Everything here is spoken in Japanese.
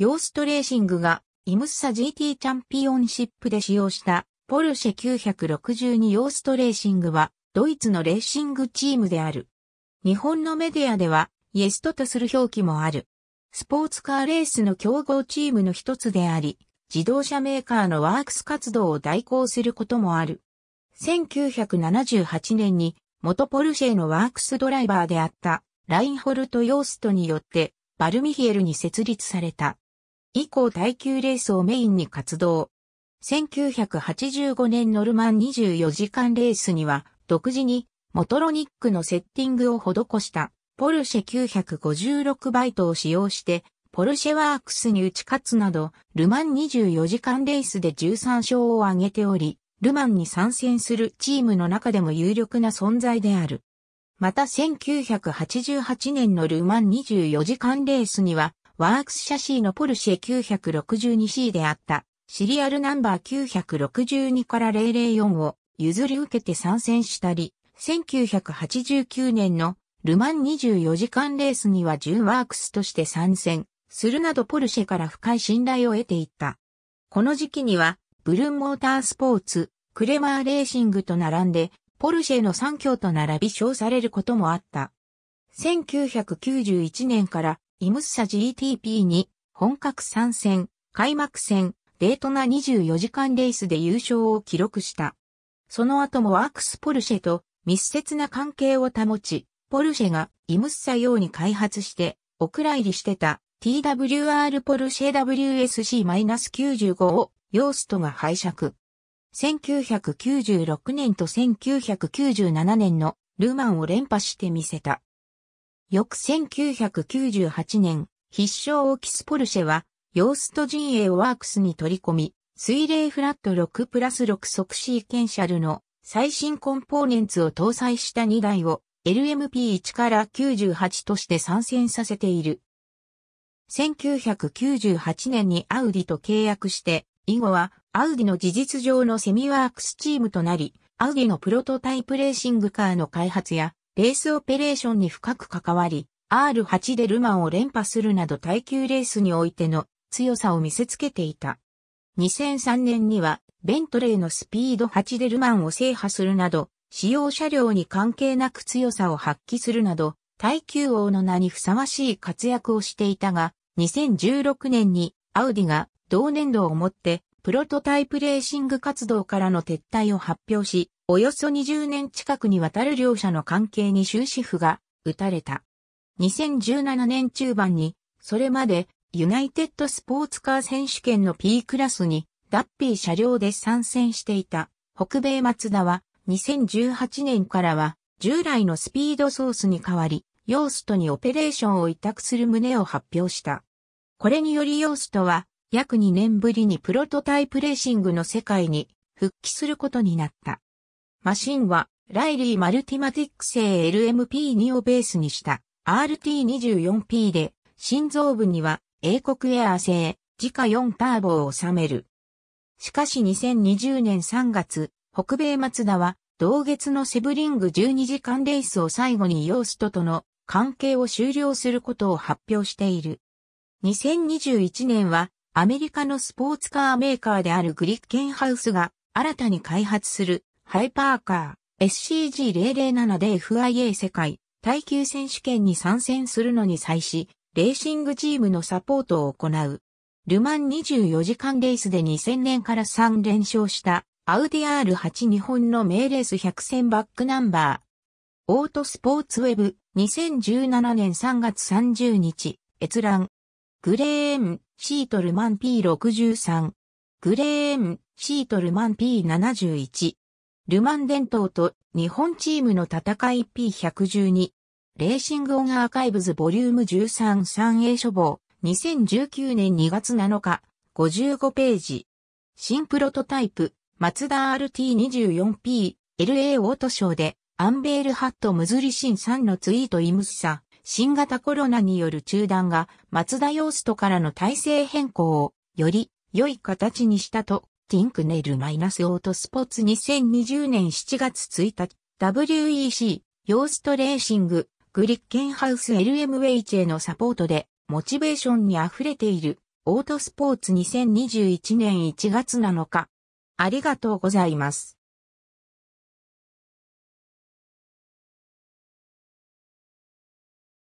ヨーストレーシングがイムッサ GT チャンピオンシップで使用したポルシェ962ヨーストレーシングはドイツのレーシングチームである。日本のメディアではイエストとする表記もある。スポーツカーレースの競合チームの一つであり、自動車メーカーのワークス活動を代行することもある。1978年に元ポルシェのワークスドライバーであったラインホルト・ヨーストによってバルミヒエルに設立された。以降耐久レースをメインに活動。1985年ノルマン24時間レースには、独自にモトロニックのセッティングを施したポルシェ956バイトを使用してポルシェワークスに打ち勝つなど、ルマン24時間レースで13勝を挙げており、ルマンに参戦するチームの中でも有力な存在である。また1988年のルマン24時間レースには、ワークスシーのポルシェ 962C であった、シリアルナンバー962から004を譲り受けて参戦したり、1989年のルマン24時間レースには10ワークスとして参戦するなどポルシェから深い信頼を得ていった。この時期には、ブルンモータースポーツ、クレマーレーシングと並んで、ポルシェの3強と並び称されることもあった。1991年からイムッサ GTP に本格参戦、開幕戦、デートな24時間レースで優勝を記録した。その後もワークスポルシェと密接な関係を保ち、ポルシェがイムッサ用に開発して、お蔵入りしてた TWR ポルシェ WSC-95 をヨーストが拝借。1996年と1997年のルマンを連覇してみせた。翌1998年、必勝オキスポルシェは、ヨースト陣営をワークスに取り込み、水冷フラット6プラス6即シーケンシャルの最新コンポーネンツを搭載した2台を LMP1 から98として参戦させている。1998年にアウディと契約して、以後はアウディの事実上のセミワークスチームとなり、アウディのプロトタイプレーシングカーの開発やレースオペレーションに深く関わり、R8 でルマンを連覇するなど耐久レースにおいての強さを見せつけていた。2003年には、ベントレーのスピード8でルマンを制覇するなど、使用車両に関係なく強さを発揮するなど、耐久王の名にふさわしい活躍をしていたが、2016年にアウディが同年度をもってプロトタイプレーシング活動からの撤退を発表し、およそ20年近くにわたる両者の関係に終止符が打たれた。2017年中盤に、それまでユナイテッドスポーツカー選手権の P クラスにダッピー車両で参戦していた北米マツダは2018年からは従来のスピードソースに代わり、ヨーストにオペレーションを委託する旨を発表した。これによりヨーストは約2年ぶりにプロトタイプレーシングの世界に復帰することになった。マシンは、ライリー・マルティマティック製 LMP2 をベースにした RT24P で、心臓部には英国エアー製自家4ターボを収める。しかし2020年3月、北米松田は、同月のセブリング12時間レースを最後にヨーストとの関係を終了することを発表している。2021年はアメリカのスポーツカーメーカーであるグリッケンハウスが新たに開発するハイパーカー SCG007 で FIA 世界耐久選手権に参戦するのに際し、レーシングチームのサポートを行う。ルマン24時間レースで2000年から3連勝したアウディ R8 日本の名レース100戦バックナンバー。オートスポーツウェブ2017年3月30日閲覧グレーン、シートルマン P63。グレーン、シートルマン P71。ルマン伝統と日本チームの戦い P112。レーシングオンアーカイブズボリューム13 3A 書房2019年2月7日55ページ。新プロトタイプマツダ RT24P LA オートショーでアンベールハットムズリシンさんのツイートイムスサ。新型コロナによる中断が松田ストからの体制変更をより良い形にしたと、ティンクネルマイナスオートスポーツ2020年7月1日、WEC、ヨーストレーシング、グリッケンハウス LM h へのサポートで、モチベーションに溢れている、オートスポーツ2021年1月7日。ありがとうございます。